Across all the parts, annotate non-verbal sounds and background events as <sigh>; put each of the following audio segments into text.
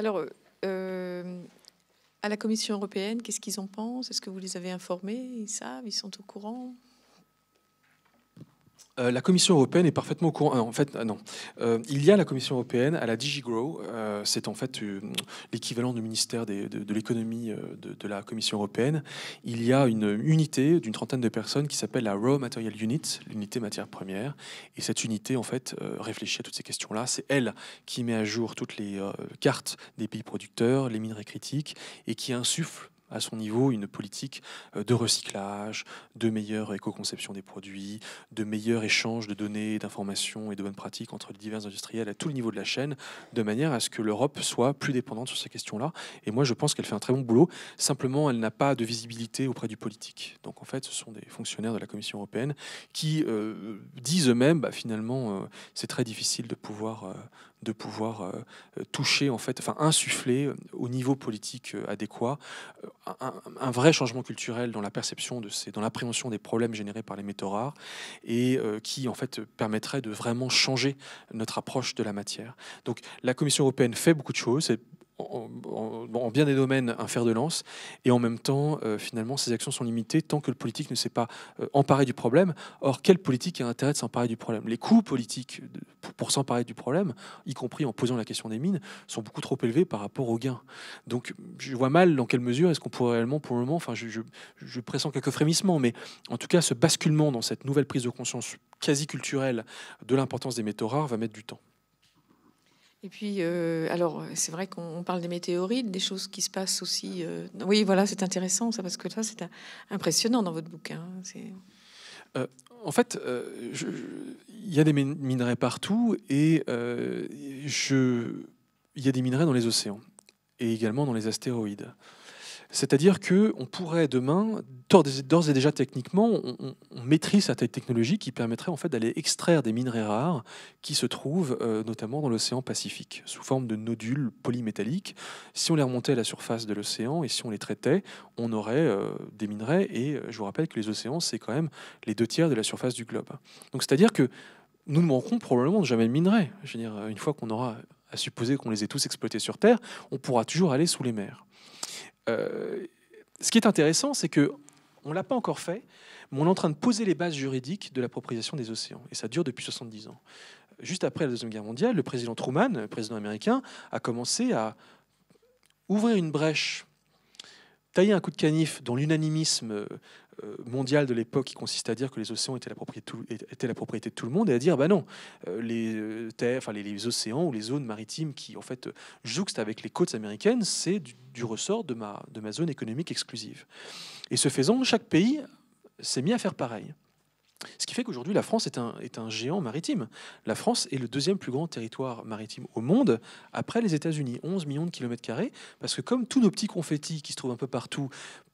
Alors, euh, euh, à la Commission européenne, qu'est-ce qu'ils en pensent Est-ce que vous les avez informés Ils savent Ils sont au courant euh, la Commission européenne est parfaitement au courant. Ah, en fait, ah, non. Euh, il y a la Commission européenne à la DigiGrow. Euh, c'est en fait l'équivalent du ministère de, l'économie de, de, la Commission européenne. Il y a une unité d'une trentaine de personnes qui s'appelle la Raw Material Unit, l'unité matière première. Et cette unité, en fait, réfléchit à toutes ces questions-là. C'est elle qui met à jour toutes les cartes des pays producteurs, les minerais critiques, et qui insuffle à son niveau une politique euh, de recyclage, de meilleure éco-conception des produits, de meilleur échange de données, d'informations et de bonnes pratiques entre les divers industriels à tout le niveau de la chaîne, de manière à ce que l'Europe soit plus dépendante sur ces questions-là. Et moi, je pense qu'elle fait un très bon boulot. Simplement, elle n'a pas de visibilité auprès du politique. Donc, en fait, ce sont des fonctionnaires de la Commission européenne qui euh, disent eux-mêmes, bah, finalement, euh, c'est très difficile de pouvoir de pouvoir euh, toucher en fait, enfin insuffler euh, au niveau politique euh, adéquat un, vrai changement culturel dans la perception de ces, dans l'appréhension des problèmes générés par les métaux rares et qui en fait permettrait de vraiment changer notre approche de la matière. Donc la Commission européenne fait beaucoup de choses, en, bien des domaines un fer de lance, et en même temps, euh, finalement, ces actions sont limitées tant que le politique ne s'est pas euh, emparé du problème. Or, quelle politique a intérêt de s'emparer du problème Les coûts politiques pour, s'emparer du problème, y compris en posant la question des mines, sont beaucoup trop élevés par rapport aux gains. Donc, je vois mal dans quelle mesure est-ce qu'on pourrait réellement, pour le moment, enfin, je, je pressens quelques frémissements, mais en tout cas, ce basculement dans cette nouvelle prise de conscience quasi culturelle de l'importance des métaux rares va mettre du temps. Et puis, euh, alors, c'est vrai qu'on parle des météorites, des choses qui se passent aussi. Euh, oui, voilà, c'est intéressant, ça, parce que ça, c'est impressionnant dans votre bouquin. Hein, euh, en fait, il y a des minerais partout et il y a des minerais dans les océans et également dans les astéroïdes. C'est-à-dire qu'on pourrait demain, d'ores et déjà techniquement, on, on, maîtrise cette technologie qui permettrait en fait d'aller extraire des minerais rares qui se trouvent euh, notamment dans l'océan Pacifique, sous forme de nodules polymétalliques. Si on les remontait à la surface de l'océan et si on les traitait, on aurait euh, des minerais. Et euh, je vous rappelle que les océans, c'est quand même les deux tiers de la surface du globe. Donc c'est-à-dire que nous ne manquerons probablement jamais de minerais. Je une fois qu'on aura à supposer qu'on les ait tous exploités sur Terre, on pourra toujours aller sous les mers. Euh, ce qui est intéressant, c'est que on l'a pas encore fait, mais on est en train de poser les bases juridiques de l'appropriation des océans, et ça dure depuis 70 ans. Juste après la deuxième guerre mondiale, le président Truman, président américain, a commencé à ouvrir une brèche tailler un coup de canif dans l'unanimisme euh, euh, mondiale de l'époque qui consiste à dire que les océans étaient la propriété, de tout le monde et à dire bah non, euh, les euh, terres, enfin les, océans ou les zones maritimes qui en fait jouxtent avec les côtes américaines, c'est du, ressort de ma, de ma zone économique exclusive. Et ce faisant, chaque pays s'est mis à faire pareil. Ce qui fait qu'aujourd'hui, la France est un, est un géant maritime. La France est le deuxième plus grand territoire maritime au monde, après les États-Unis, 11 millions de kilomètres carrés, parce que comme tous nos petits confettis qui se trouvent un peu partout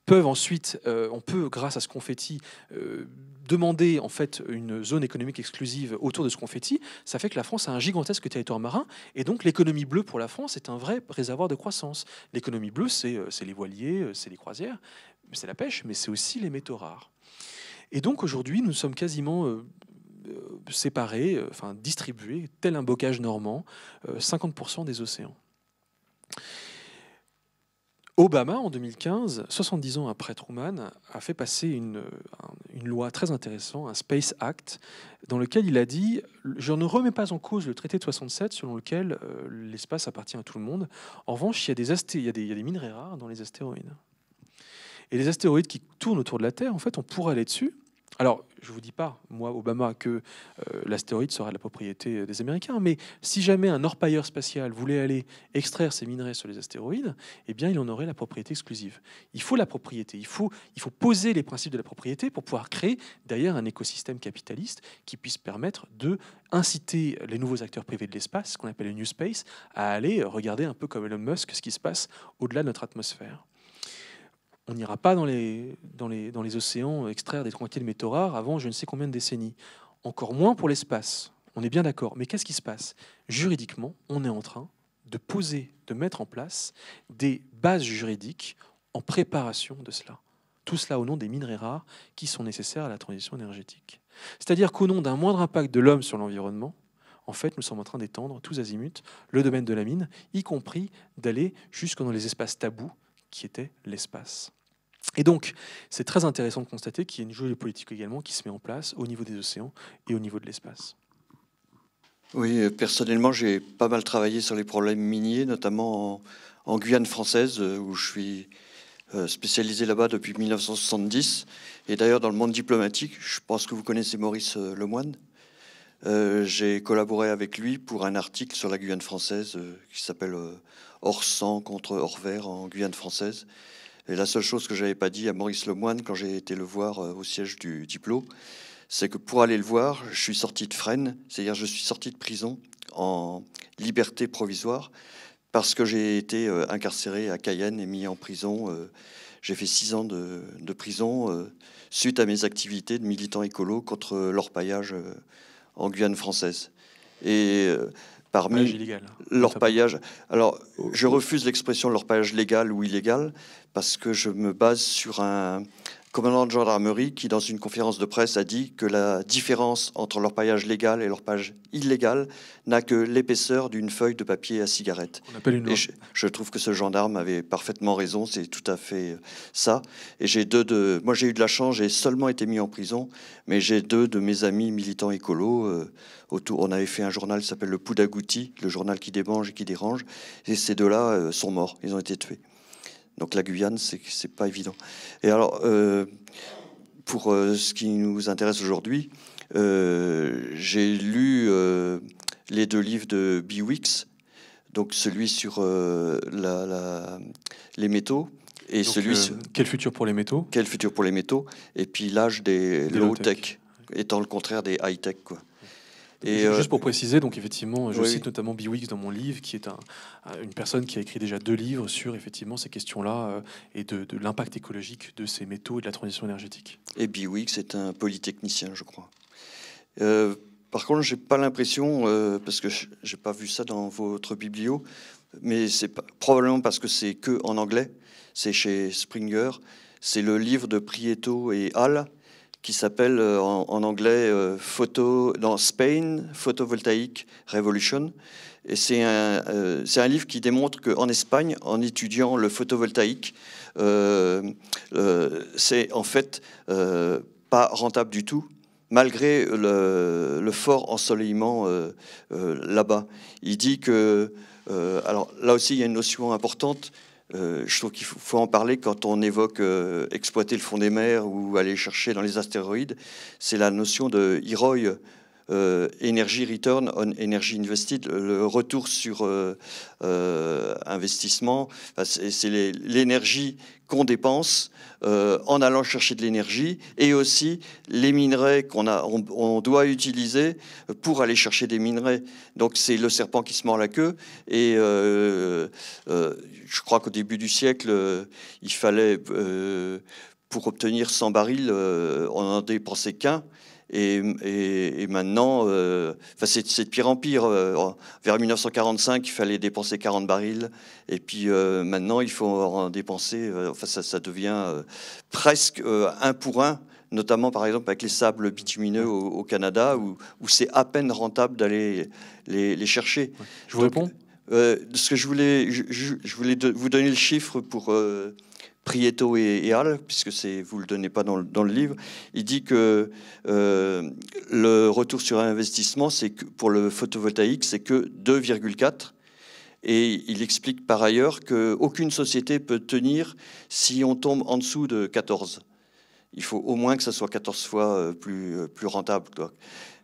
peuvent ensuite, euh, on peut, grâce à ce confetti, euh, demander en fait une zone économique exclusive autour de ce confetti, ça fait que la France a un gigantesque territoire marin, et donc l'économie bleue pour la France est un vrai réservoir de croissance. L'économie bleue, c'est euh, les voiliers, c'est les croisières, c'est la pêche, mais c'est aussi les métaux rares. Et donc aujourd'hui, nous sommes quasiment euh, euh, séparés, euh, enfin distribués, tel un bocage normand, 50% des océans. Obama, en 2015, 70 ans après Truman, a fait passer une, loi très intéressante, un Space Act, dans lequel il a dit Je ne remets pas en cause le traité de 67 selon lequel l'espace appartient à tout le monde. En revanche, il y a des, asté il y a des, il y a des minerais rares dans les astéroïdes. Et les astéroïdes qui tournent autour de la Terre, en fait, on pourrait aller dessus. Alors, je ne vous dis pas, moi, Obama, que euh, l'astéroïde sera la propriété euh, des Américains, mais si jamais un orpailleur spatial voulait aller extraire ses minerais sur les astéroïdes, eh bien, il en aurait la propriété exclusive. Il faut la propriété, il faut, poser les principes de la propriété pour pouvoir créer d'ailleurs, un écosystème capitaliste qui puisse permettre de inciter les nouveaux acteurs privés de l'espace, ce qu'on appelle le New Space, à aller regarder un peu comme Elon Musk ce qui se passe au-delà de notre atmosphère on n'ira pas dans les, océans extraire des quantités de métaux rares avant je ne sais combien de décennies. Encore moins pour l'espace. On est bien d'accord. Mais qu'est-ce qui se passe Juridiquement, on est en train de poser, de mettre en place des bases juridiques en préparation de cela. Tout cela au nom des minerais rares qui sont nécessaires à la transition énergétique. C'est-à-dire qu'au nom d'un moindre impact de l'homme sur l'environnement, en fait, nous sommes en train d'étendre tous azimuts le domaine de la mine, y compris d'aller jusque dans les espaces tabous qui étaient l'espace. Et donc, c'est très intéressant de constater qu'il y a une politique également qui se met en place au niveau des océans et au niveau de l'espace. Oui, euh, personnellement, j'ai pas mal travaillé sur les problèmes miniers, notamment en, Guyane française, euh, où je suis euh, spécialisé là-bas depuis 1970. Et d'ailleurs, dans le monde diplomatique, je pense que vous connaissez Maurice Lemoine. j'ai collaboré avec lui pour un article sur la Guyane française qui s'appelle euh, Hors sang contre hors vert en Guyane française. Et la seule chose que j'avais pas dit à Maurice Lemoine quand j'ai été le voir euh, au siège du diplôme, c'est que pour aller le voir, je suis sorti de Fresnes, c'est-à-dire je suis sorti de prison en liberté provisoire parce que j'ai été euh, incarcéré à Cayenne et mis en prison. Euh, j'ai fait six ans de, prison suite à mes activités de militant écolo contre l'orpaillage en Guyane française. Et leur paillage... Alors, je refuse l'expression leur paillage légal ou illégal parce que je me base sur un, commandant de gendarmerie qui, dans une conférence de presse, a dit que la différence entre leur paillage légal et leur page illégal n'a que l'épaisseur d'une feuille de papier à cigarette. je, trouve que ce gendarme avait parfaitement raison, c'est tout à fait euh, ça. Et j'ai deux de, moi j'ai eu de la chance, j'ai seulement été mis en prison, mais j'ai deux de mes amis militants écolos. Euh, on avait fait un journal qui s'appelle Le Poudagouti, le journal qui démange et qui dérange, et ces deux-là euh, sont morts, ils ont été tués. Donc la Guyane, c'est pas évident. Et alors, euh, pour euh, ce qui nous intéresse aujourd'hui, euh, j'ai lu les deux livres de Biwix, donc celui sur les métaux. Et celui sur... Quel futur pour les métaux Quel futur pour les métaux Et puis l'âge des, low-tech, étant le contraire des high-tech. quoi. Et juste, euh, pour préciser, donc effectivement, je cite notamment Biwix dans mon livre, qui est une personne qui a écrit déjà deux livres sur effectivement ces questions-là euh, et de, l'impact écologique de ces métaux et de la transition énergétique. Et Biwix est un polytechnicien, je crois. Euh, par contre, j'ai pas l'impression, parce que j'ai pas vu ça dans votre biblio, mais c'est probablement parce que c'est que en anglais, c'est chez Springer, c'est le livre de Prieto et Hall qui s'appelle euh, en, anglais euh, Photo, dans Spain, Photovoltaic Revolution. Et c'est un, euh, un, livre qui démontre qu'en Espagne, en étudiant le photovoltaïque, c'est en fait pas rentable du tout, malgré le, le fort ensoleillement là-bas. Il dit que, alors là aussi, il y a une notion importante, euh, je trouve qu'il faut, en parler quand on évoque euh, exploiter le fond des mers ou aller chercher dans les astéroïdes. C'est la notion de Hiroi énergie euh, Energy Return on Energy Invested, le retour sur euh, euh, investissement. c'est l'énergie qu'on dépense en allant chercher de l'énergie et aussi les minerais qu'on on, doit utiliser pour aller chercher des minerais. Donc c'est le serpent qui se mord la queue. Et je crois qu'au début du siècle, il fallait pour obtenir 100 barils, on en dépensait qu'un. Et, maintenant, euh, enfin c'est, de pire en pire. Euh, vers 1945, il fallait dépenser 40 barils. Et puis euh, maintenant, il faut en dépenser. enfin, ça, devient presque un pour un notamment par exemple avec les sables bitumineux au, Canada, où, c'est à peine rentable d'aller les, chercher. Je vous réponds Ce que je voulais, je, voulais vous donner le chiffre pour, Prieto et, Al, puisque vous vous le donnez pas dans le, livre, il dit que euh, le retour sur investissement, c'est pour le photovoltaïque, c'est que 2,4. Et il explique par ailleurs qu'aucune société peut tenir si on tombe en dessous de 14. Il faut au moins que ça soit 14 fois euh, euh, plus, rentable.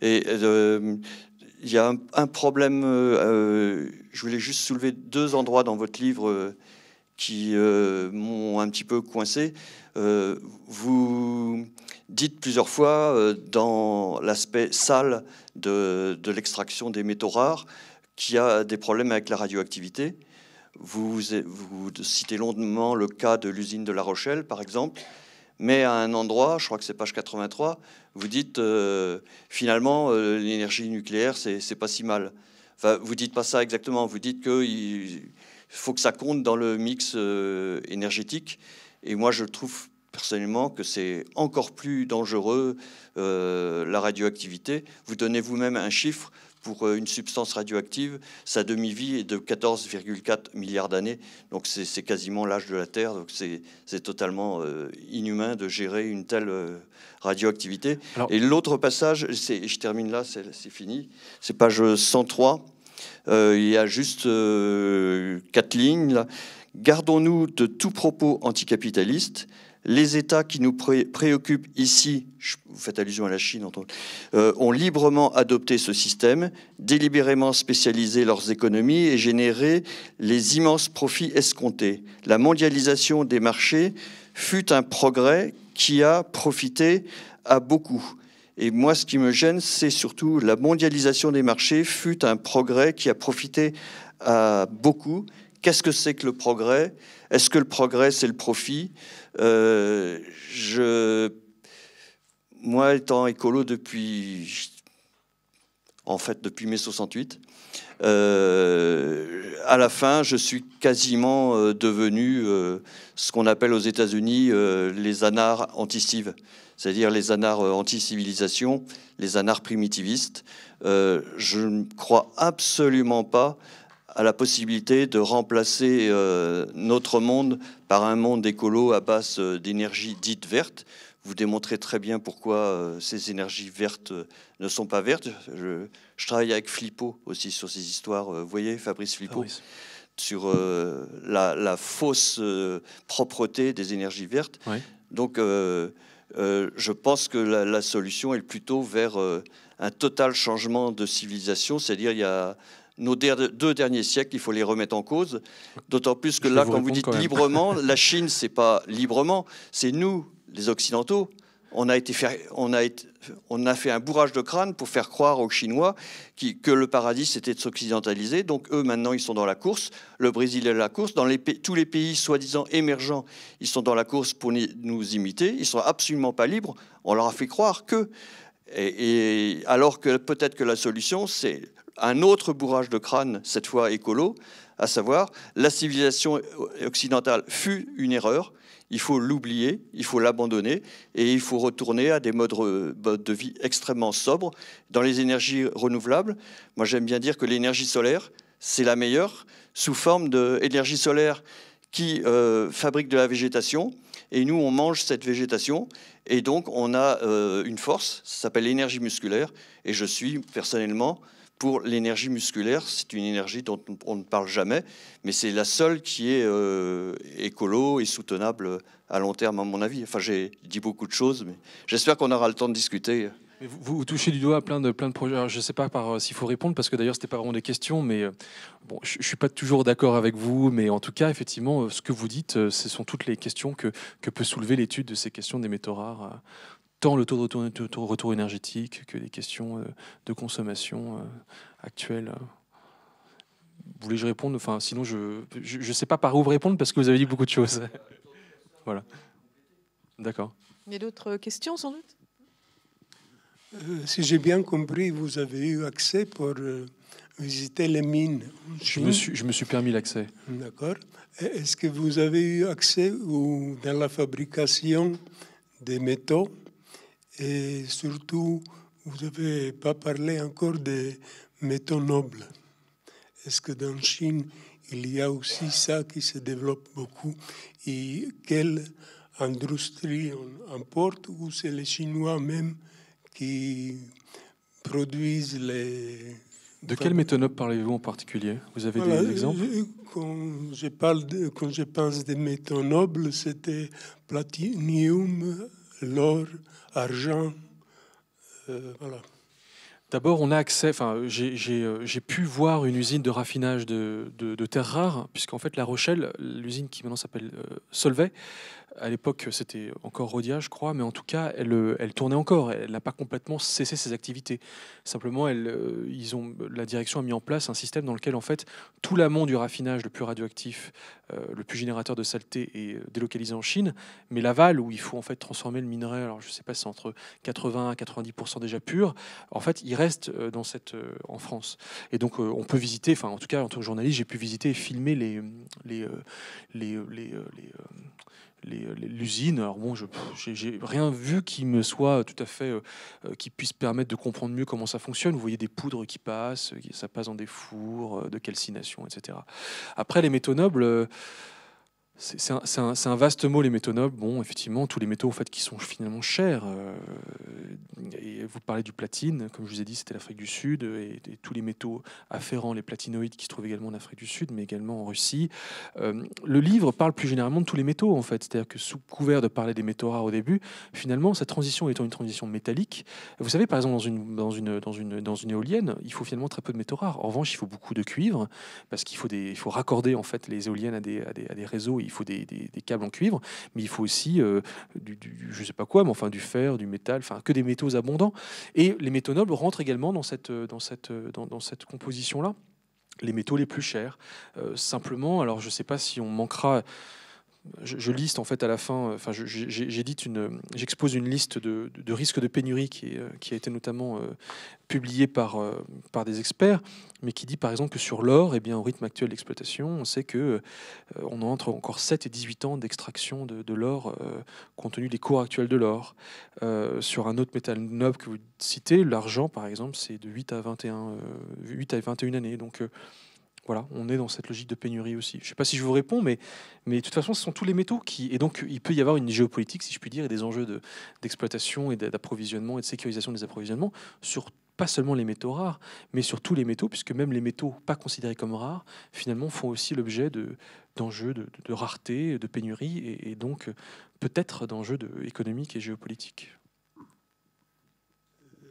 Et il y a un, problème, je voulais juste soulever deux endroits dans votre livre qui euh, m'ont un petit peu coincé. Euh, vous dites plusieurs fois euh, dans l'aspect sale de, l'extraction des métaux rares qu'il y a des problèmes avec la radioactivité. Vous, vous citez longuement le cas de l'usine de La Rochelle, par exemple. Mais à un endroit, je crois que c'est page 83, vous dites finalement l'énergie nucléaire, c'est pas si mal. Enfin, vous dites pas ça exactement. Vous dites que il faut que ça compte dans le mix euh, énergétique. Et moi, je trouve personnellement que c'est encore plus dangereux euh, la radioactivité. Vous donnez vous-même un chiffre pour euh, une substance radioactive, sa demi-vie est de 14,4 milliards d'années. Donc c'est quasiment l'âge de la Terre. Donc c'est totalement inhumain de gérer une telle radioactivité. Et l'autre passage, et je termine là, c'est fini, c'est page 103. Euh, il y a juste euh, quatre lignes. Gardons-nous de tout propos anticapitaliste. Les États qui nous préoccupent ici, vous faites allusion à la Chine, euh, ont librement adopté ce système, délibérément spécialisé leurs économies et généré les immenses profits escomptés. La mondialisation des marchés fut un progrès qui a profité à beaucoup. Et moi, ce qui me gêne, c'est surtout la mondialisation des marchés fut un progrès qui a profité à beaucoup. Qu'est-ce que c'est que le progrès Est-ce que le progrès, c'est le profit euh, Moi, étant écolo depuis, en fait, depuis mai 68, euh, à la fin, je suis quasiment euh, devenu ce qu'on appelle aux États-Unis les anards antistives c'est-à-dire les anards euh, anti-civilisation, les anards primitivistes. Euh, je ne crois absolument pas à la possibilité de remplacer euh, notre monde par un monde écolo à base d'énergie dite verte. Vous démontrez très bien pourquoi ces énergies vertes ne sont pas vertes. Je, travaille avec Flippo aussi sur ces histoires. Vous voyez, Fabrice Flippo sur la, fausse propreté des énergies vertes. Donc, euh, je pense que la, solution est plutôt vers euh, un total changement de civilisation, c'est-à-dire il y a nos deux derniers siècles, il faut les remettre en cause. D'autant plus que là, quand vous dites librement, <laughs> la Chine, c'est pas librement, c'est nous, les Occidentaux, on a, été fait, on, a on a fait un bourrage de crâne pour faire croire aux Chinois que le paradis c'était de s'occidentaliser. Donc eux maintenant ils sont dans la course. Le Brésil est dans la course. Dans tous les pays soi-disant émergents, ils sont dans la course pour nous imiter. Ils sont absolument pas libres. On leur a fait croire que. alors que peut-être que la solution c'est un autre bourrage de crâne, cette fois écolo, à savoir la civilisation occidentale fut une erreur il faut l'oublier, il faut l'abandonner et il faut retourner à des modes, euh, de vie extrêmement sobres. Dans les énergies renouvelables, moi j'aime bien dire que l'énergie solaire, c'est la meilleure, sous forme d'énergie solaire qui euh, fabrique de la végétation, et nous on mange cette végétation, et donc on a euh, une force, ça s'appelle l'énergie musculaire, et je suis personnellement pour l'énergie musculaire. C'est une énergie dont on ne parle jamais, mais c'est la seule qui est euh, écolo et soutenable à long terme, à mon avis. Enfin, j'ai dit beaucoup de choses, mais j'espère qu'on aura le temps de discuter. Vous, touchez du doigt à plein de, plein de projets. je ne sais pas par, euh, s'il faut répondre, parce que d'ailleurs, ce n'était pas vraiment des questions, mais euh, bon, je ne suis pas toujours d'accord avec vous. Mais en tout cas, effectivement, ce que vous dites, ce sont toutes les questions que, que peut soulever l'étude de ces questions des métaux rares tant le taux de retour, retour énergétique que les questions euh, de consommation euh, actuelles. Euh. voulez je répondre enfin, Sinon, je ne sais pas par où répondre parce que vous avez dit beaucoup de choses. <laughs> voilà. D'accord. Il y a d'autres questions sans doute Si j'ai bien compris, vous avez eu accès pour visiter les mines. Je me, suis, je me suis permis l'accès. D'accord. Est-ce que vous avez eu accès ou, dans la fabrication des métaux et surtout, vous n'avez pas parlé encore des métaux nobles. Est-ce que dans Chine, il y a aussi ça qui se développe beaucoup Et quelle industrie on importe Ou c'est les Chinois même qui produisent les... De quels métaux nobles parlez-vous en particulier Vous avez des exemples euh, euh, quand je, parle quand je pense des métaux nobles, c'était platinium, l'or, argent, euh, voilà. D'abord, on a accès. Enfin, j'ai euh, pu voir une usine de raffinage de, terres rares, puisqu'en fait, La Rochelle, l'usine qui maintenant s'appelle euh, Solvay, à l'époque, c'était encore Rodia, je crois, mais en tout cas, elle, euh, elle tournait encore. Elle n'a pas complètement cessé ses activités. Simplement, elle, euh, ils ont, la direction a mis en place un système dans lequel, en fait, tout l'amont du raffinage le plus radioactif, euh, le plus générateur de saleté, est délocalisé en Chine, mais l'aval, où il faut en fait transformer le minerai, alors je ne sais pas, c'est entre 80 à 90 déjà pur, en fait, il reste dans cette, en France. Et donc, on peut visiter, enfin, en tout cas, en tant que journaliste, j'ai pu visiter et filmer les, les, les, les euh, l'usine. Alors bon, je n'ai rien vu qui me soit tout à fait, euh, euh, qui puisse permettre de comprendre mieux comment ça fonctionne. Vous voyez des poudres qui passent, ça passe dans des fours de calcination, etc. Après, les métaux nobles. c'est un, vaste mot les métaux nobles. Bon, effectivement, tous les métaux en fait qui sont finalement chers, vous parlez du platine, comme je vous ai dit, c'était l'Afrique du Sud et, tous les métaux afférents, les platinoïdes qui se trouvent également en Afrique du Sud, mais également en Russie. Euh, le livre parle plus généralement de tous les métaux, en fait. C'est-à-dire que sous couvert de parler des métaux rares au début, finalement, cette transition étant une transition métallique, vous savez, par exemple, dans une, dans une, dans une, dans une éolienne, il faut finalement très peu de métaux rares. En revanche, il faut beaucoup de cuivre, parce qu'il faut, des, faut raccorder en fait les éoliennes à des, à des, à des réseaux, il faut des, des, câbles en cuivre, mais il faut aussi, euh, du, je sais pas quoi, mais enfin du fer, du métal, enfin que des métaux abondants. Et les métaux rentrent également dans cette, euh, dans cette, euh, dans, cette composition-là. Les métaux les plus chers. Euh, simplement, alors je ne sais pas si on manquera je, liste en fait à la fin, euh, enfin, j'expose une liste de, risques de pénurie qui, euh, a été notamment euh, publiée par, par des experts, mais qui dit par exemple que sur l'or, et eh bien, au rythme actuel d'exploitation, on sait que on a entre encore 7 et 18 ans d'extraction de, de l'or compte tenu des cours actuels de l'or. sur un autre métal noble que vous citez, l'argent par exemple, c'est de 8 à 21, 8 à 21 années. Donc voilà, on est dans cette logique de pénurie aussi. Je ne sais pas si je vous réponds, mais, mais de toute façon, ce sont tous les métaux qui. Et donc, il peut y avoir une géopolitique, si je puis dire, et des enjeux d'exploitation et d'approvisionnement et de sécurisation des approvisionnements sur pas seulement les métaux rares, mais sur tous les métaux, puisque même les métaux pas considérés comme rares, finalement, font aussi l'objet d'enjeux de, de, rareté, de pénurie, et, et donc peut-être d'enjeux économiques et géopolitiques. Euh,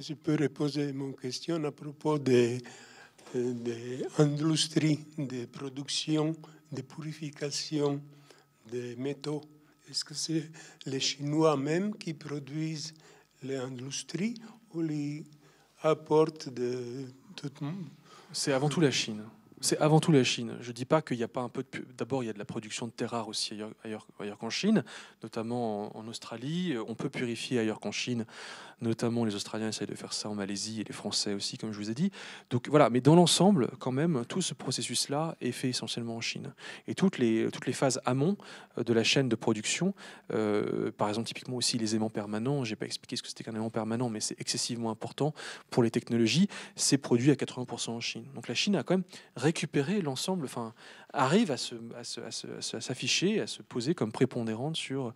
je peux reposer mon question à propos des des industries de production, de purification des métaux. Est-ce que c'est les Chinois même qui produisent industries ou les apportent de tout le monde C'est avant tout la Chine. C'est avant tout la Chine. Je ne dis pas qu'il n'y a pas un peu de. D'abord, il y a de la production de terres rares aussi ailleurs, qu'en Chine, notamment en, Australie. On peut purifier ailleurs qu'en Chine Notamment, les Australiens essayent de faire ça en Malaisie et les Français aussi, comme je vous ai dit. Donc voilà, mais dans l'ensemble, quand même, tout ce processus-là est fait essentiellement en Chine. Et toutes les, toutes les phases amont euh, de la chaîne de production, euh, par exemple, typiquement aussi les aimants permanents, j'ai pas expliqué ce que c'était qu'un aimant permanent, mais c'est excessivement important pour les technologies, c'est produit à 80% en Chine. Donc la Chine a quand même récupéré l'ensemble, enfin, arrive à s'afficher, à, se poser comme prépondérante sur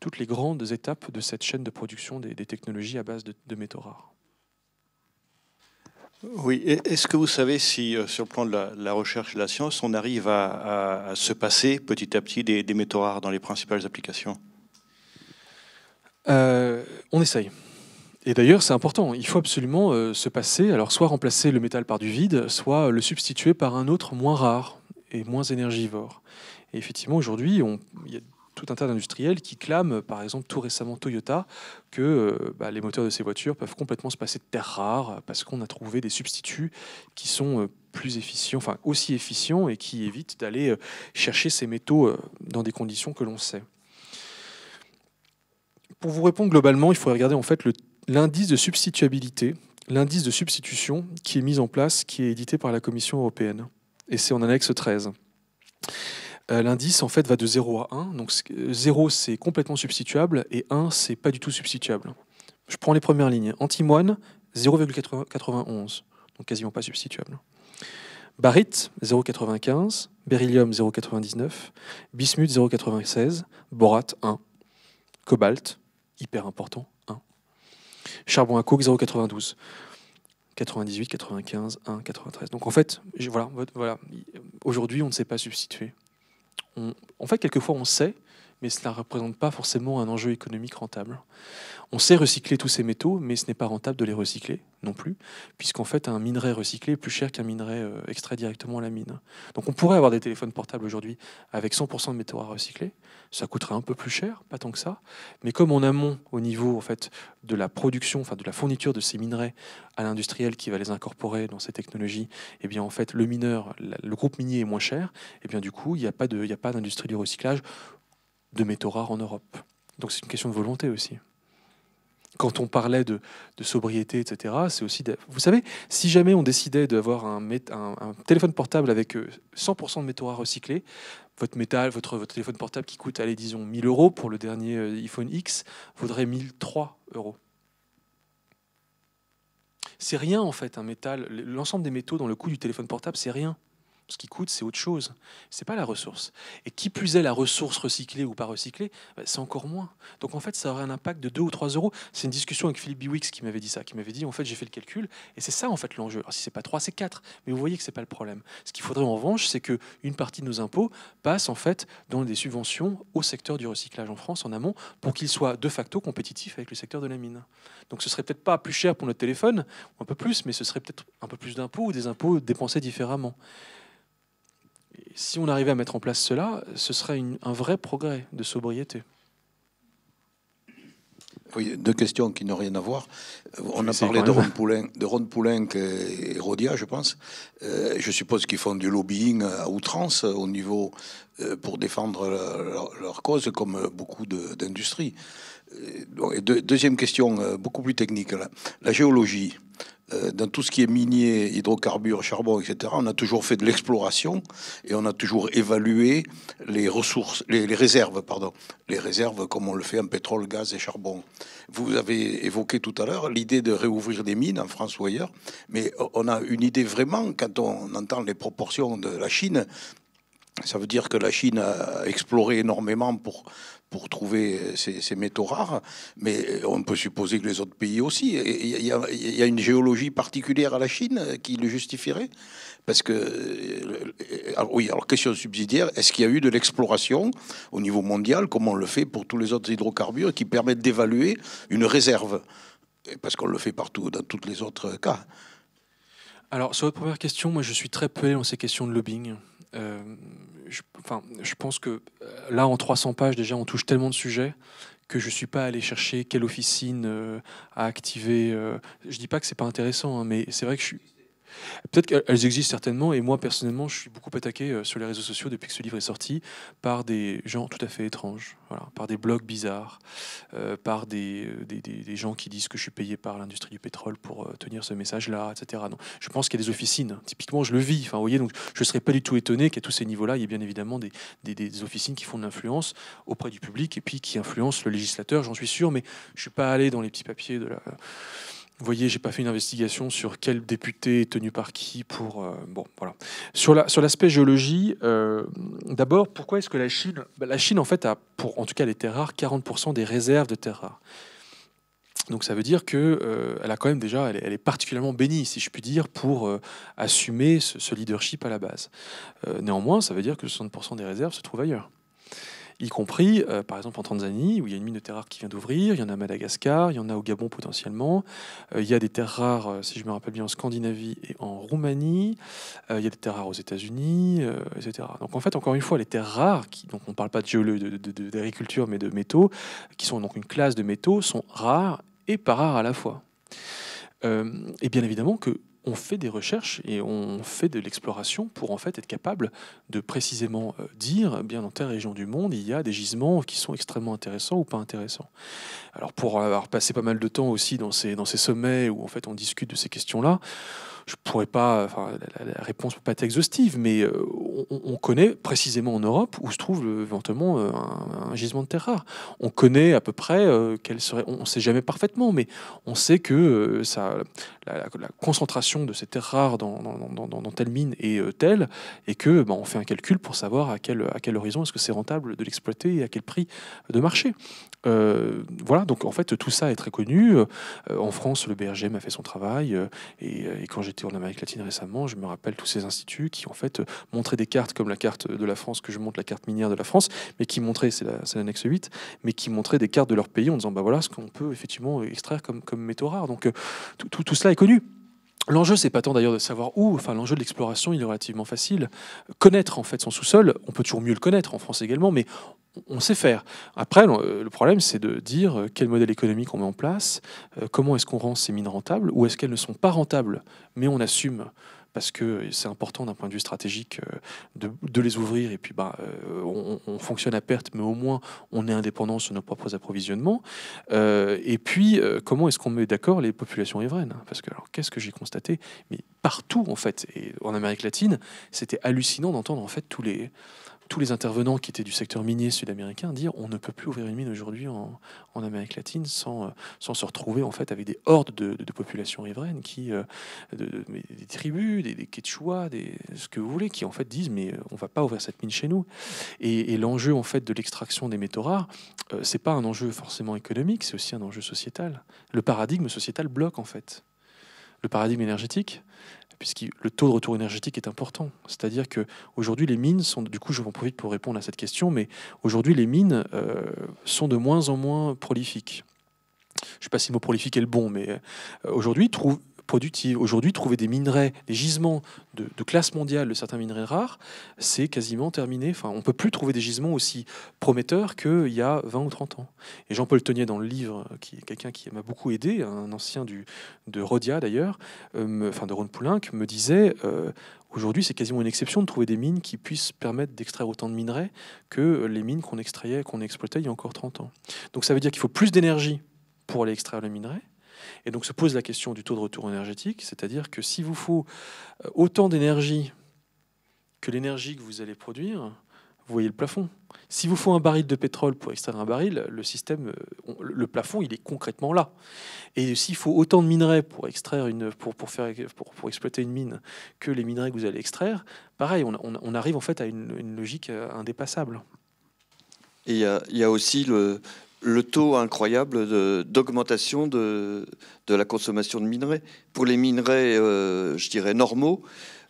toutes les grandes étapes de cette chaîne de production des, des technologies base de, métaux rares. Oui, est-ce que vous savez si, euh, sur le plan de la, recherche et de la science, on arrive à, se passer petit à petit des, métaux rares dans les principales applications euh, On essaye. Et d'ailleurs, c'est important. Il faut absolument euh, se passer, alors soit remplacer le métal par du vide, soit le substituer par un autre moins rare et moins énergivore. Et effectivement, aujourd'hui, il y a tout un tas d'industriels qui clament, par exemple tout récemment Toyota, que euh, bah, les moteurs de ces voitures peuvent complètement se passer de terres rares parce qu'on a trouvé des substituts qui sont euh, plus efficients, enfin aussi efficients et qui évitent d'aller euh, chercher ces métaux dans des conditions que l'on sait. Pour vous répondre globalement, il faut regarder en fait l'indice de substituabilité, l'indice de substitution qui est mis en place, qui est édité par la Commission européenne. Et c'est en annexe 13. Euh, l'indice en fait va de 0 à 1. Donc 0 c'est complètement substituable et 1 c'est pas du tout substituable. Je prends les premières lignes. Antimoine 0,91, donc quasiment pas substituable. Barite 0,95, beryllium 0,99, bismuth 0,96, borate 1, cobalt hyper important 1, charbon à coke 0,92. 98, 95, 1, 93. Donc en fait, aujourd'hui, on ne sait pas substituer en fait, quelquefois, on sait, mais cela ne représente pas forcément un enjeu économique rentable. On sait recycler tous ces métaux, mais ce n'est pas rentable de les recycler non plus, puisqu'en fait un minerai recyclé est plus cher qu'un minerai euh, extrait directement à la mine. Donc on pourrait avoir des téléphones portables aujourd'hui avec 100% de métaux à recycler, ça coûterait un peu plus cher, pas tant que ça, mais comme en amont au niveau en fait de la production, enfin de la fourniture de ces minerais à l'industriel qui va les incorporer dans ces technologies, eh bien en fait le mineur, le groupe minier est moins cher, et eh bien du coup il n'y a pas d'industrie du recyclage de métaux rares en Europe. Donc c'est une question de volonté aussi. Quand on parlait de, sobriété, etc., c'est aussi... Vous savez, si jamais on décidait d'avoir un, téléphone portable avec 100% euh, de métaux rares recyclés, votre métal, votre, téléphone portable qui coûte, allez, disons, 1000 euros pour le dernier euh, iPhone X, vaudrait 1003 euros. C'est rien en fait, un métal. L'ensemble des métaux dans le coût du téléphone portable, c'est rien. Ce qui coûte, c'est autre chose. Ce n'est pas la ressource. Et qui plus est, la ressource recyclée ou pas recyclée, bah, c'est encore moins. Donc en fait, ça aurait un impact de 2 ou 3 euros. C'est une discussion avec Philippe Biwix qui m'avait dit ça, qui m'avait dit en fait, j'ai fait le calcul et c'est ça en fait l'enjeu. Alors si n'est pas 3, c'est 4. Mais vous voyez que ce n'est pas le problème. Ce qu'il faudrait en revanche, c'est que une partie de nos impôts passe en fait dans des subventions au secteur du recyclage en France en amont pour qu'il soit de facto compétitif avec le secteur de la mine. Donc ce serait peut-être pas plus cher pour notre téléphone, un peu plus, mais ce serait peut-être un peu plus d'impôts ou des impôts dépensés différemment si on arrivait à mettre en place cela, ce serait un vrai progrès de sobriété. Oui, deux questions qui n'ont rien à voir. On a parlé de Ron, Poulin, de et Rodia, je pense. Euh, je suppose qu'ils font du lobbying à outrance au niveau euh, pour défendre leur, cause, comme beaucoup d'industries. Euh, deuxième question, beaucoup plus technique. La géologie. Euh, dans tout ce qui est minier, hydrocarbures, charbon, etc., on a toujours fait de l'exploration et on a toujours évalué les ressources, les, réserves, pardon, les réserves comme on le fait en pétrole, gaz et charbon. Vous avez évoqué tout à l'heure l'idée de réouvrir des mines en France ou ailleurs, mais on a une idée vraiment quand on entend les proportions de la Chine. Ça veut dire que la Chine a exploré énormément pour pour trouver euh, ces, métaux rares, mais euh, on peut supposer que les autres pays aussi. Il y, a, une géologie particulière à la Chine euh, qui le justifierait Parce que, oui, alors question subsidiaire, est-ce qu'il y a eu de l'exploration au niveau mondial, comme on le fait pour tous les autres hydrocarbures, qui permettent d'évaluer une réserve Parce qu'on le fait partout, dans tous les autres cas. Alors, sur votre première question, moi je suis très peu dans ces questions de lobbying je, enfin, je pense que euh, là, en 300 pages, déjà, on touche tellement de sujets que je ne suis pas allé chercher quelle officine euh, a à activer. Euh, je ne dis pas que ce n'est pas intéressant, hein, mais c'est vrai que je suis... Peut-être qu'elles existent certainement, et moi personnellement, je suis beaucoup attaqué euh, sur les réseaux sociaux depuis que ce livre est sorti par des gens tout à fait étranges, par des blogs bizarres, euh, par euh, des, gens qui disent que je suis payé par l'industrie du pétrole pour tenir ce message-là, etc. Non, je pense qu'il y a des officines. Typiquement, je le vis. Enfin, voyez, donc je ne serais pas du tout étonné qu'à tous ces niveaux-là, il y ait bien évidemment des, officines qui font de l'influence auprès du public et puis qui influencent le législateur, j'en suis sûr, mais je ne suis pas allé dans les petits papiers de la vous voyez, j'ai pas fait une investigation sur quel député est tenu par qui pour. Euh, bon, voilà. Sur l'aspect la, sur géologie, euh, d'abord, pourquoi est-ce que la Chine, bah, la Chine en fait a, pour en tout cas les terres rares, 40% des réserves de terres rares. Donc ça veut dire que euh, elle a quand même déjà, elle est, particulièrement bénie, si je puis dire, pour assumer ce, leadership à la base. néanmoins, ça veut dire que 60% des réserves se trouvent ailleurs y compris euh, par exemple en Tanzanie, où il y a une mine de terres rares qui vient d'ouvrir, il y en a à Madagascar, il y en a au Gabon potentiellement, euh, il y a des terres rares, euh, si je me rappelle bien, en Scandinavie et en Roumanie, il y a des terres rares aux États-Unis, etc. Donc en fait, encore une fois, les terres rares, qui, donc on ne parle pas de d'agriculture, mais de métaux, qui sont donc une classe de métaux, sont rares et pas rares à la fois. et bien évidemment que on fait des recherches et on fait de l'exploration pour en fait être capable de précisément euh, dire, eh bien dans telle région du monde, il y a des gisements qui sont extrêmement intéressants ou pas intéressants. Alors pour avoir passé pas mal de temps aussi dans ces, dans ces sommets où en fait on discute de ces questions-là, je pourrais pas, enfin, la, réponse réponse peut pas être exhaustive, mais euh, on, connaît précisément en Europe où se trouve euh, éventuellement euh, un, gisement de terres rares. On connaît à peu près serait, on ne sait jamais parfaitement, mais on sait que ça, la, concentration de ces terres rares dans, telle mine est telle, et que bah, on fait un calcul pour savoir à quel, à quel horizon est-ce que c'est rentable de l'exploiter et à quel prix de marché. voilà, donc en fait tout ça est très connu. en France, le BRGM a fait son travail, et quand j'ai j'étais en Amérique latine récemment, je me rappelle tous ces instituts qui en fait montraient des cartes comme la carte de la France que je montre, la carte minière de la France, mais qui montraient, c'est l'annexe 8, mais qui montraient des cartes de leur pays en disant bah voilà ce qu'on peut effectivement extraire comme, comme métaux rares. Donc euh, tout, tout, tout cela est connu. L'enjeu, c'est pas tant d'ailleurs de savoir où, enfin l'enjeu de l'exploration, il est relativement facile. Connaître en fait son sous-sol, on peut toujours mieux le connaître en France également, mais on sait faire. Après, le problème, c'est de dire euh, quel modèle économique on met en place, euh, comment est-ce qu'on rend ces mines rentables, ou est-ce qu'elles ne sont pas rentables, mais on assume parce que c'est important d'un point de vue stratégique euh, de, les ouvrir et puis bah, on, fonctionne à perte mais au moins on est indépendant sur nos propres approvisionnements et puis comment est-ce qu'on met d'accord les populations évraines parce que alors qu'est-ce que j'ai constaté mais partout en fait et en Amérique latine c'était hallucinant d'entendre en fait tous les tous les intervenants qui étaient du secteur minier sud-américain dire on ne peut plus ouvrir une mine aujourd'hui en, Amérique latine sans, euh, sans se retrouver en fait avec des hordes de, populations riveraines qui euh, des tribus, des, Quechua, des ce que vous voulez, qui en fait disent mais euh, on va pas ouvrir cette mine chez nous. Et, l'enjeu en fait de l'extraction des métaux rares, ce c'est pas un enjeu forcément économique, c'est aussi un enjeu sociétal. Le paradigme sociétal bloque en fait le paradigme énergétique puisque le taux de retour énergétique est important. C'est-à-dire que aujourd'hui les mines sont, du coup, je m'en profite pour répondre à cette question, mais aujourd'hui les mines euh, sont de moins en moins prolifiques. Je ne sais pas si le mot prolifique est le bon, mais euh, aujourd'hui, productive. Aujourd'hui, trouver des minerais, des gisements de, classe mondiale de certains minerais rares, c'est quasiment terminé. Enfin, on ne peut plus trouver des gisements aussi prometteurs qu'il y a 20 ou 30 ans. Et Jean-Paul Tenier, dans le livre, qui est quelqu'un qui m'a beaucoup aidé, un ancien du, de Rodia d'ailleurs, euh, enfin de Rhône Poulenc, me disait euh, Aujourd'hui, c'est quasiment une exception de trouver des mines qui puissent permettre d'extraire autant de minerais que les mines qu'on extrayait, qu'on exploitait il y a encore 30 ans. Donc ça veut dire qu'il faut plus d'énergie pour aller extraire le minerai. Et donc se pose la question du taux de retour énergétique, c'est-à-dire que s'il vous faut euh, autant d'énergie que l'énergie que vous allez produire, vous voyez le plafond. Si vous faut un baril de pétrole pour extraire un baril, le système, euh, le plafond, il est concrètement là. Et s'il faut autant de minerais pour extraire une, pour, pour faire, pour, pour, exploiter une mine que les minerais que vous allez extraire, pareil, on, arrive en fait à une, logique euh, indépassable. Et il y, a aussi le, le taux incroyable d'augmentation de, de, la consommation de minerais. Pour les minerais, euh, je dirais, normaux,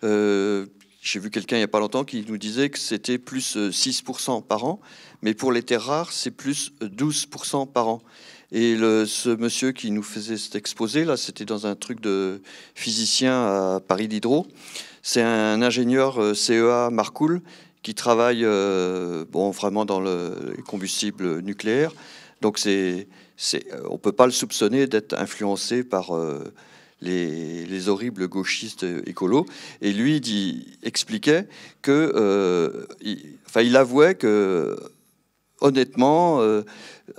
euh, j'ai vu quelqu'un il n'y a pas longtemps qui nous disait que c'était plus 6% euh, par an, mais pour les terres rares, c'est plus 12% par an. Et ce monsieur qui nous faisait cet exposé, là, c'était dans un truc de physicien à Paris d'Hydro, c'est un ingénieur CEA Marcoul qui travaille bon, vraiment dans le combustible nucléaire. Donc on ne peut pas le soupçonner d'être influencé par euh, les, horribles gauchistes euh, écolos. Et lui dit, expliquait que, euh, il, enfin, il avouait que, honnêtement,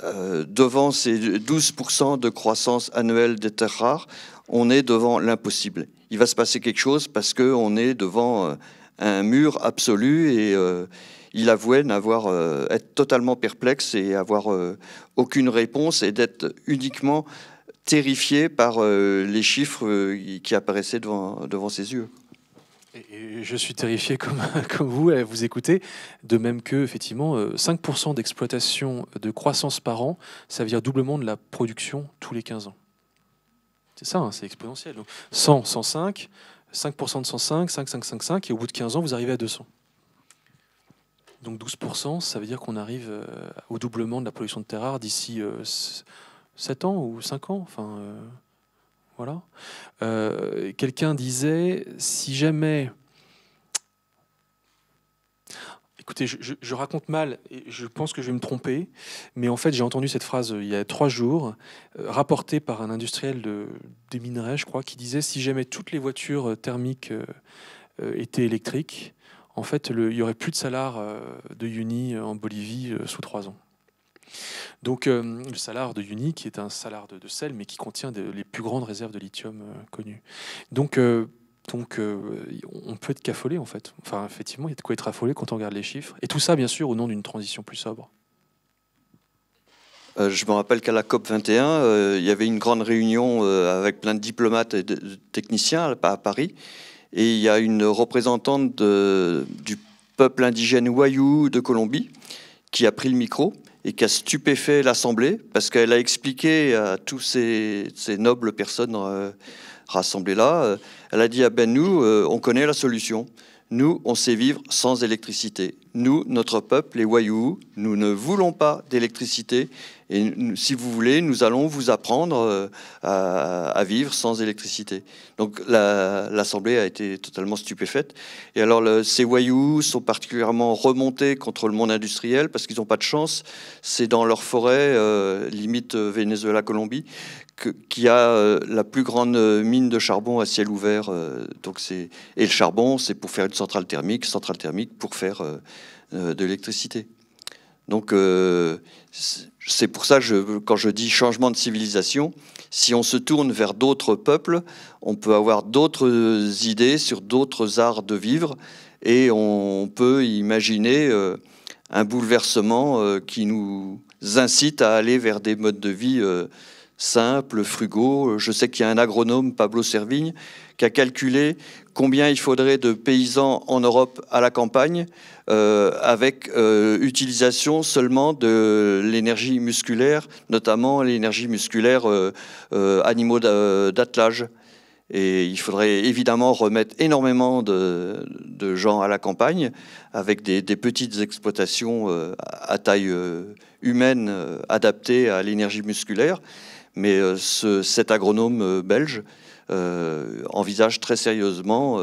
devant ces 12% de croissance annuelle des terres rares, on est devant l'impossible. Il va se passer quelque chose parce qu'on est devant un mur absolu et il avouait n'avoir euh, être totalement perplexe et avoir euh, aucune réponse et d'être uniquement terrifié par euh, les chiffres qui apparaissaient devant, devant ses yeux. Et je suis terrifié comme, <laughs> comme vous à vous écouter, de même que effectivement 5% d'exploitation de croissance par an, ça veut dire doublement de la production tous les 15 ans. C'est ça, hein, c'est exponentiel. Donc 100, 105, 5% de 105, 5, 5, 5, 5, et au bout de 15 ans, vous arrivez à 200. Donc 12%, ça veut dire qu'on arrive euh, au doublement de la pollution de terres rares d'ici 7 euh, ans ou 5 ans. Enfin, euh, voilà. Quelqu'un disait, si jamais... Écoutez, je, raconte mal et je pense que je vais me tromper, mais en fait, j'ai entendu cette phrase il y a trois jours, rapportée par un industriel de, des minerais, je crois, qui disait si jamais toutes les voitures thermiques étaient électriques, en fait, il y aurait plus de salaire euh, de Yuni euh, en Bolivie euh, sous trois ans. Donc le salaire de Yuni, qui est un salaire de, sel, mais qui contient les plus grandes réserves de lithium connues. Donc, donc on peut être qu'affolé, en fait. Enfin, effectivement, il y a de quoi être affolé quand on regarde les chiffres. Et tout ça, bien sûr, au nom d'une transition plus sobre. je me rappelle qu'à la COP 21, il y avait une grande réunion avec plein de diplomates et de, techniciens à Paris. Et il y a une représentante du peuple indigène Wayuu de Colombie qui a pris le micro et qui a stupéfait l'Assemblée parce qu'elle a expliqué à toutes ces, nobles personnes euh, rassemblées là, euh, elle a dit ah ben nous, euh, on connaît la solution. Nous, on sait vivre sans électricité. Nous, notre peuple, les wayou nous ne voulons pas d'électricité et si vous voulez, nous allons vous apprendre euh, à, vivre sans électricité. Donc l'Assemblée a été totalement stupéfaite. Et alors ces Wayou sont particulièrement remontés contre le monde industriel parce qu'ils n'ont pas de chance. C'est dans leur forêt, euh, limite euh, Venezuela-Colombie, qui a la plus grande mine de charbon à ciel ouvert. et le charbon, c'est pour faire une centrale thermique, centrale thermique pour faire de l'électricité. Donc, euh, c'est pour ça que quand je dis changement de civilisation, si on se tourne vers d'autres peuples, on peut avoir d'autres idées sur d'autres arts de vivre et on peut imaginer euh, un bouleversement euh, qui nous incite à aller vers des modes de vie simples, frugaux. Je sais qu'il y a un agronome, Pablo Servigne, qui a calculé combien il faudrait de paysans en Europe à la campagne euh, avec euh, utilisation seulement de l'énergie musculaire, notamment l'énergie musculaire euh, animaux d'attelage. Et il faudrait évidemment remettre énormément de, gens à la campagne avec des, petites exploitations à taille humaine adaptées à l'énergie musculaire. Mais cet agronome belge envisage très sérieusement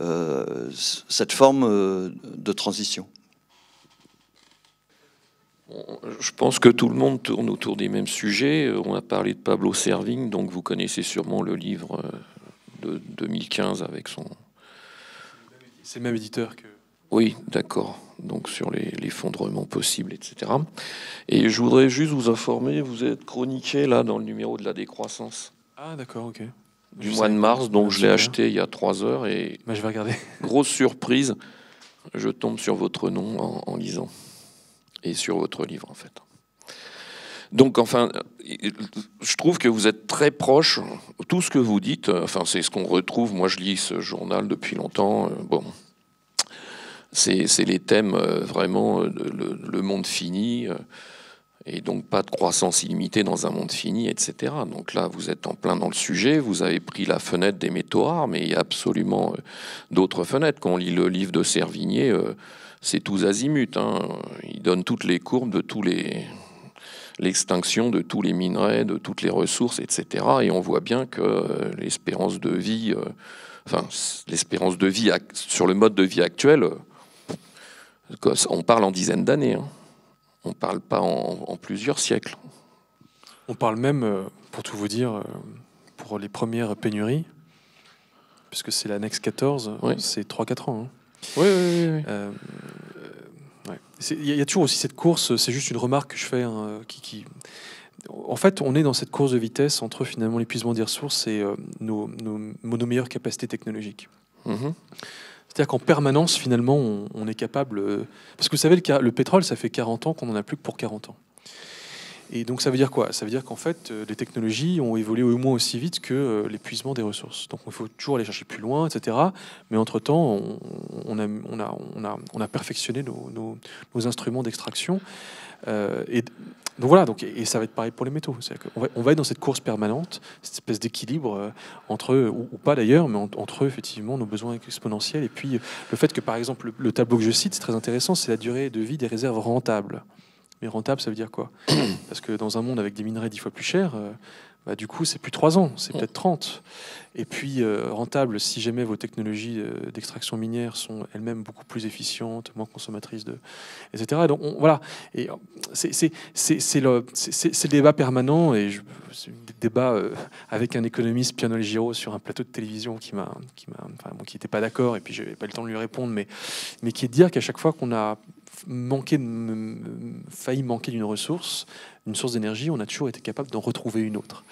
euh, cette forme euh, de transition je pense que tout le monde tourne autour des mêmes sujets. Euh, on a parlé de Pablo Servigne, donc vous connaissez sûrement le livre de 2015 avec son. C'est le même éditeur que. Oui, d'accord. Donc sur l'effondrement possible, etc. Et je voudrais juste vous informer, vous êtes chroniqué là dans le numéro de la décroissance. Ah, d'accord, ok du mois de mars, donc je l'ai acheté il y a trois heures et bah, je vais regarder. <laughs> grosse surprise, je tombe sur votre nom en, lisant et sur votre livre en fait. Donc enfin, je trouve que vous êtes très proche. Tout ce que vous dites, enfin c'est ce qu'on retrouve. Moi, je lis ce journal depuis longtemps. Euh, bon, c'est les thèmes euh, vraiment euh, le monde fini et donc pas de croissance illimitée dans un monde fini, etc. Donc là, vous êtes en plein dans le sujet, vous avez pris la fenêtre des métaux rares, mais il y a absolument euh, d'autres fenêtres. Quand on lit le livre de Servigné, euh, c'est tous azimuts. Hein. Il donne toutes les courbes de tous les l'extinction de tous les minerais, de toutes les ressources, etc. Et on voit bien que euh, l'espérance de vie, enfin l'espérance de vie sur le mode de vie actuel, on parle en dizaines d'années. Hein on ne parle pas en, plusieurs siècles. On parle même, euh, pour tout vous dire, euh, pour les premières pénuries, puisque c'est l'annexe 14, c'est 3-4 ans. Hein. Oui, oui, oui. Euh, il y, a toujours aussi cette course, c'est juste une remarque que je fais, hein, En fait, on est dans cette course de vitesse entre finalement l'épuisement des ressources et nos, meilleures capacités technologiques. Mm-hmm. C'est-à-dire qu'en permanence, finalement, on, est capable. Euh, parce que vous savez, le, le pétrole, ça fait 40 ans qu'on n'en a plus que pour 40 ans. Et donc, ça veut dire quoi Ça veut dire qu'en fait, euh, les technologies ont évolué au moins aussi vite que euh, l'épuisement des ressources. Donc, il faut toujours aller chercher plus loin, etc. Mais entre-temps, on, a, perfectionné nos instruments d'extraction. Euh, et donc voilà, donc, et, ça va être pareil pour les métaux. On va, être dans cette course permanente, cette espèce d'équilibre euh, entre, ou, ou pas d'ailleurs, mais entre entre effectivement nos besoins exponentiels et puis le fait que par exemple le, le tableau que je cite, c'est très intéressant, c'est la durée de vie des réserves rentables. Mais rentable, ça veut dire quoi <coughs> Parce que dans un monde avec des minerais dix fois plus chers, euh, bah, du coup, c'est plus 3 ans, c'est mm. peut-être 30. Et puis, euh, rentable, si jamais vos technologies euh, d'extraction minière sont elles-mêmes beaucoup plus efficientes, moins consommatrices, de, etc. Donc, voilà. Et c'est le, le, débat permanent, et c'est un débat euh, avec un économiste, Piano Giro, sur un plateau de télévision qui m'a, qui m'a, enfin, bon, qui n'était pas d'accord, et puis je n'avais pas le temps de lui répondre, mais, mais qui est de dire qu'à chaque fois qu'on a manqué, failli manquer d'une ressource, une source d'énergie, on a toujours été capable d'en retrouver une autre.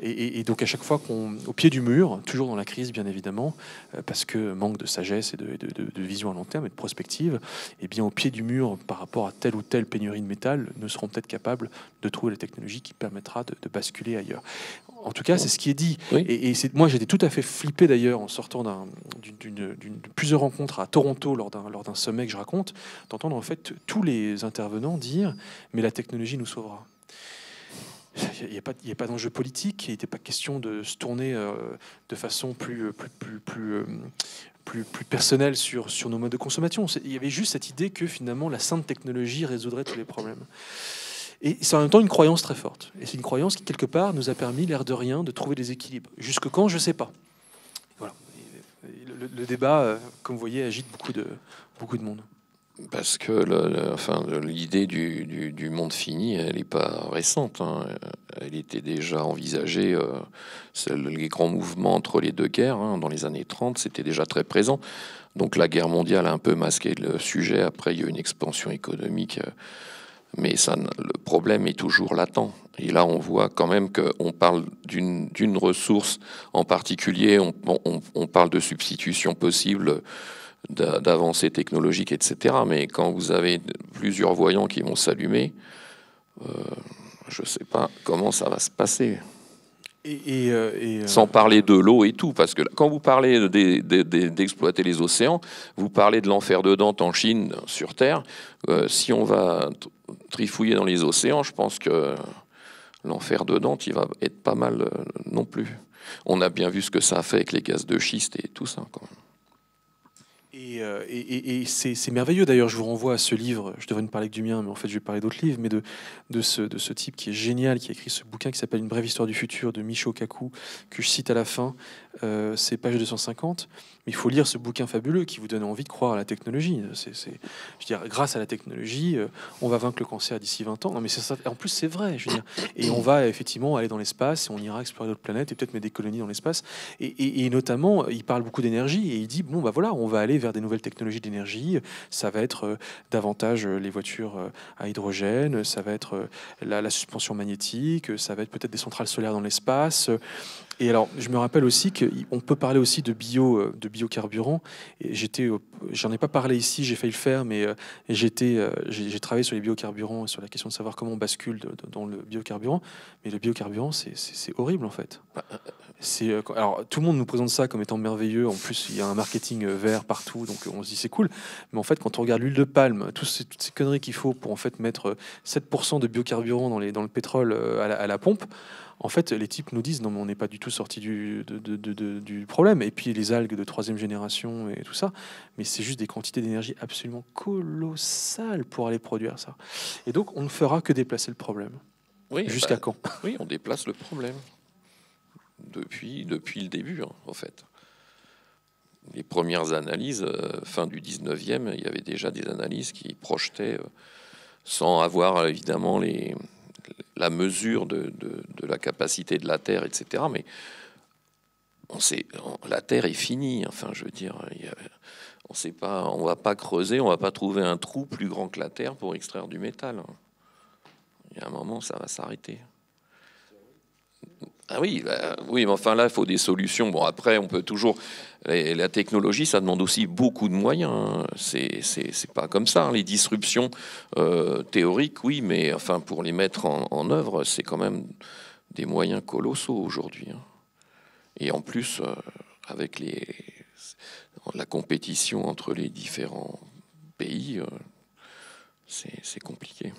Et, donc à chaque fois qu'on, au pied du mur, toujours dans la crise bien évidemment, euh, parce que manque de sagesse et de, vision à long terme et de prospective, et eh bien au pied du mur par rapport à telle ou telle pénurie de métal, nous serons peut-être capables de trouver la technologie qui permettra de, basculer ailleurs. En tout cas, c'est ce qui est dit. Et, et moi, j'étais tout à fait flippé d'ailleurs en sortant d'une, plusieurs rencontres à Toronto lors d'un, lors d'un sommet que je raconte, d'entendre en fait tous les intervenants dire mais la technologie nous sauvera il n'y a pas, d'enjeu politique, il n'était pas question de se tourner euh, de façon plus, euh, plus, plus, plus, euh, plus, personnelle sur, nos modes de consommation. Il y avait juste cette idée que finalement la sainte technologie résoudrait tous les problèmes. Et c'est en même temps une croyance très forte. Et c'est une croyance qui, quelque part, nous a permis, l'air de rien, de trouver des équilibres. Jusque quand, je ne sais pas. Le, le, débat, comme vous voyez, agite beaucoup de, beaucoup de monde. Parce que enfin, l'idée du, monde fini, elle n'est pas récente. Hein. Elle était déjà envisagée. Euh, les grands mouvements entre les deux guerres, hein. dans les années 30, c'était déjà très présent. Donc la guerre mondiale a un peu masqué le sujet. Après, il y a eu une expansion économique. Euh, mais ça, le problème est toujours latent. Et là, on voit quand même qu'on parle d'une, ressource en particulier, on, on, parle de substitution possible d'avancées technologiques, etc. Mais quand vous avez plusieurs voyants qui vont s'allumer, euh, je ne sais pas comment ça va se passer. Euh, euh, Sans parler de l'eau et tout, parce que quand vous parlez d'exploiter les océans, vous parlez de l'enfer de Dante en Chine, sur Terre. si on va trifouiller dans les océans, je pense que l'enfer de Dante, il va être pas mal non plus. On a bien vu ce que ça a fait avec les gaz de schiste et tout ça. Et, euh, c'est merveilleux d'ailleurs, je vous renvoie à ce livre, je devrais ne parler que du mien, mais en fait je vais parler d'autres livres, mais de, ce, type qui est génial, qui a écrit ce bouquin qui s'appelle Une brève histoire du futur de Micho Kaku, que je cite à la fin, euh, c'est page 250. Mais il faut lire ce bouquin fabuleux qui vous donne envie de croire à la technologie. C'est, je veux dire, grâce à la technologie, euh, on va vaincre le cancer d'ici 20 ans. Non, mais en plus, c'est vrai. Je veux dire. Et on va effectivement aller dans l'espace et on ira explorer d'autres planètes et peut-être mettre des colonies dans l'espace. Et, notamment, il parle beaucoup d'énergie et il dit bon, bah voilà, on va aller vers des nouvelles technologies d'énergie. Ça va être euh, davantage euh, les voitures à hydrogène, ça va être la, la suspension magnétique, ça va être peut-être des centrales solaires dans l'espace. Et alors, je me rappelle aussi qu'on peut parler aussi de bio, euh, de biocarburant. J'étais, j'en ai pas parlé ici, j'ai failli le faire, mais euh, j'étais, euh, j'ai travaillé sur les biocarburants et sur la question de savoir comment on bascule dans le biocarburant. Mais le biocarburant, c'est horrible en fait. Bah, c'est alors tout le monde nous présente ça comme étant merveilleux. En plus, il y a un marketing vert partout, donc on se dit c'est cool. Mais en fait, quand on regarde l'huile de palme, toutes ces, toutes ces conneries qu'il faut pour en fait mettre 7% de biocarburant dans, les, dans le pétrole à la pompe en fait, les types nous disent non, mais on n'est pas du tout sorti du, problème. Et puis les algues de troisième génération et tout ça, mais c'est juste des quantités d'énergie absolument colossales pour aller produire ça. Et donc, on ne fera que déplacer le problème. Oui, Jusqu'à bah, quand <laughs> Oui, on déplace le problème depuis, depuis le début, hein, en fait. Les premières analyses, euh, fin du 19e, il y avait déjà des analyses qui projetaient, euh, sans avoir évidemment les, la mesure de, la capacité de la Terre, etc. Mais on sait, la Terre est finie. Enfin, je veux dire, on sait pas, on va pas creuser, on va pas trouver un trou plus grand que la Terre pour extraire du métal. Il y a un moment, ça va s'arrêter. Ah oui, bah, oui, mais enfin là, il faut des solutions. Bon, après, on peut toujours. La, technologie, ça demande aussi beaucoup de moyens. Hein. C'est pas comme ça. Hein. Les disruptions euh, théoriques, oui, mais enfin, pour les mettre en, œuvre, c'est quand même des moyens colossaux aujourd'hui. Hein. Et en plus, euh, avec les, la compétition entre les différents pays, euh, c'est compliqué.